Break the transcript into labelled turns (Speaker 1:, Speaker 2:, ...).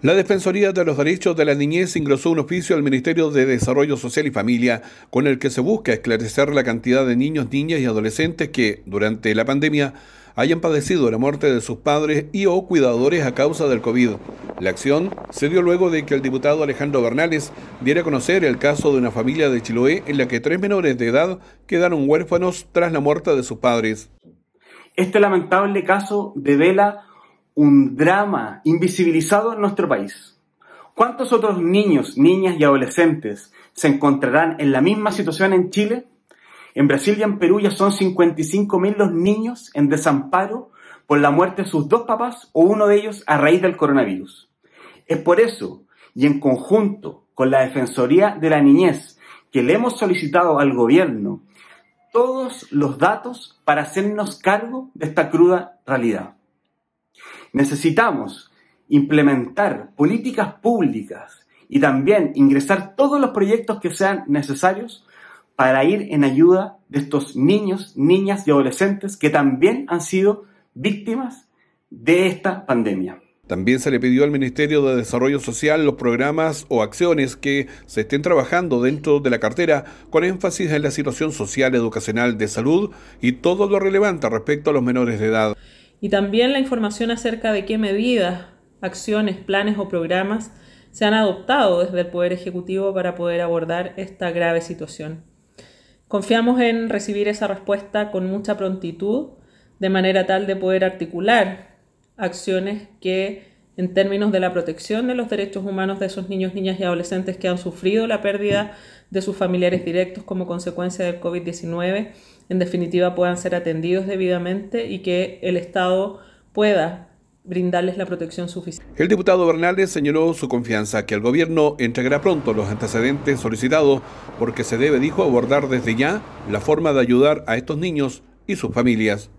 Speaker 1: La Defensoría de los Derechos de la Niñez ingresó un oficio al Ministerio de Desarrollo Social y Familia con el que se busca esclarecer la cantidad de niños, niñas y adolescentes que, durante la pandemia, hayan padecido la muerte de sus padres y o cuidadores a causa del COVID. La acción se dio luego de que el diputado Alejandro Bernales diera a conocer el caso de una familia de Chiloé en la que tres menores de edad quedaron huérfanos tras la muerte de sus padres.
Speaker 2: Este lamentable caso de Vela un drama invisibilizado en nuestro país. ¿Cuántos otros niños, niñas y adolescentes se encontrarán en la misma situación en Chile? En Brasil y en Perú ya son 55.000 los niños en desamparo por la muerte de sus dos papás o uno de ellos a raíz del coronavirus. Es por eso, y en conjunto con la Defensoría de la Niñez, que le hemos solicitado al gobierno todos los datos para hacernos cargo de esta cruda realidad. Necesitamos implementar políticas públicas y también ingresar todos los proyectos que sean necesarios para ir en ayuda de estos niños, niñas y adolescentes que también han sido víctimas de esta pandemia.
Speaker 1: También se le pidió al Ministerio de Desarrollo Social los programas o acciones que se estén trabajando dentro de la cartera con énfasis en la situación social, educacional, de salud y todo lo relevante respecto a los menores de edad
Speaker 3: y también la información acerca de qué medidas, acciones, planes o programas se han adoptado desde el Poder Ejecutivo para poder abordar esta grave situación. Confiamos en recibir esa respuesta con mucha prontitud, de manera tal de poder articular acciones que en términos de la protección de los derechos humanos de esos niños, niñas y adolescentes que han sufrido la pérdida de sus familiares directos como consecuencia del COVID-19, en definitiva puedan ser atendidos debidamente y que el Estado pueda brindarles la protección suficiente.
Speaker 1: El diputado Bernales señaló su confianza que el gobierno entregará pronto los antecedentes solicitados porque se debe, dijo, abordar desde ya la forma de ayudar a estos niños y sus familias.